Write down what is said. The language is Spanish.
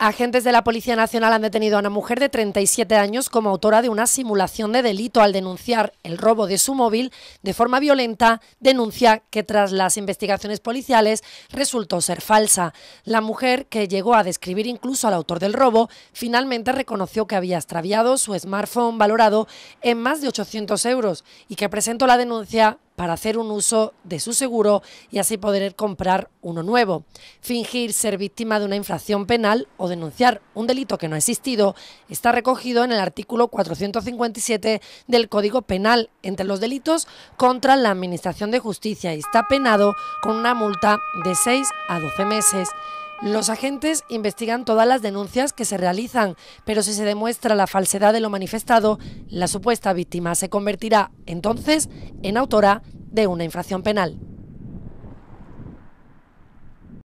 Agentes de la Policía Nacional han detenido a una mujer de 37 años como autora de una simulación de delito al denunciar el robo de su móvil de forma violenta, denuncia que tras las investigaciones policiales resultó ser falsa. La mujer, que llegó a describir incluso al autor del robo, finalmente reconoció que había extraviado su smartphone valorado en más de 800 euros y que presentó la denuncia para hacer un uso de su seguro y así poder comprar uno nuevo. Fingir ser víctima de una infracción penal o denunciar un delito que no ha existido está recogido en el artículo 457 del Código Penal entre los delitos contra la Administración de Justicia y está penado con una multa de 6 a 12 meses. Los agentes investigan todas las denuncias que se realizan, pero si se demuestra la falsedad de lo manifestado, la supuesta víctima se convertirá entonces en autora de una infracción penal.